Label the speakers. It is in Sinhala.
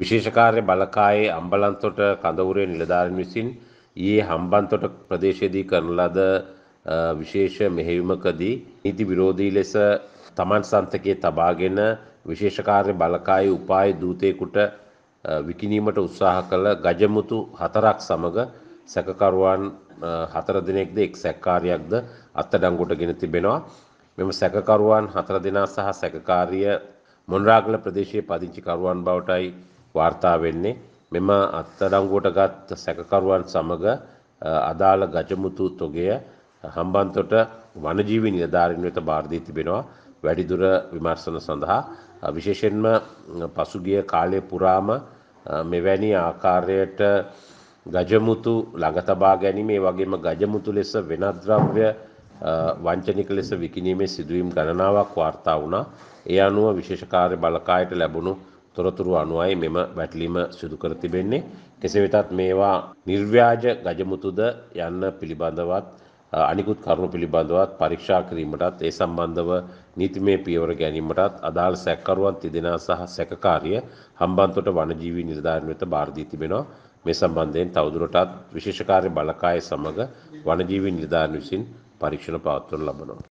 Speaker 1: විශේෂකාර්ය බලකායේ අම්බලන්තොට කඳවුරේ නිලධාරීන් විසින් ඊයේ හම්බන්තොට ප්‍රදේශයේදී කරන ලද විශේෂ මෙහෙයුමකදී නීති විරෝධී ලෙස තමන් සන්තකයේ තබාගෙන විශේෂකාර්ය බලකායේ උපාය දූතයෙකුට විකිණීමට උත්සාහ කළ ගජමුතු හතරක් සමග සැකකරුවන් හතර දෙනෙක්ද එක් සැක්කාරයක්ද අත්අඩංගුවටගෙන තිබෙනවා. මෙම සැකකරුවන් හතර දෙනා සහ සැකකාරිය මොනරාගල ප්‍රදේශයේ පදිංචිකරුවන් බවටයි වාර්තා වෙන්නේ මෙම අත්අඩංගුවටගත් සැකකරුවන් සමග අදාළ ගජමුතු තොගය හම්බන්තොට වනජීවි නිලධාරීන් වෙත බාර දී තිබෙනවා වැඩිදුර විමර්ශන සඳහා විශේෂයෙන්ම පසුගිය කාලය පුරාම මෙවැනි ආකාරයට ගජමුතු ළඟතබා ගැනීම ඒ වගේම ගජමුතු ලෙස වෙනත් ද්‍රව්‍ය වංචනික ලෙස විකිණීමේ සිදුවීම් ගණනාවක් වාර්තා වුණා. ඒ අනුව විශේෂ කාර්ය බලකායට ලැබුණු තොරතුරු අනුවයි මෙම වැටලීම සිදු කර තිබෙන්නේ. කෙසේ වෙතත් මේවා නිර්ව්‍යාජ ගජමුතුද යන්න පිළිබඳවත් අනිකුත් කරුණු පිළිබඳවත් පරීක්ෂා කිරීමටත් ඒ සම්බන්ධව නීතිමය පියවර ගැනීමටත් අදාළ සැකකරුවන් තිදෙනා සහ සැකකාරිය හම්බන්තොට වනජීවී නිලධාරීන් වෙත බාර දී තිබෙනවා. මේ සම්බන්ධයෙන් තවදුරටත් විශේෂ කාර්ය බලකාය සමග වනජීවී නිලධාරීන් විසින් පරීක්ෂණ පවත්වනු ලබනවා.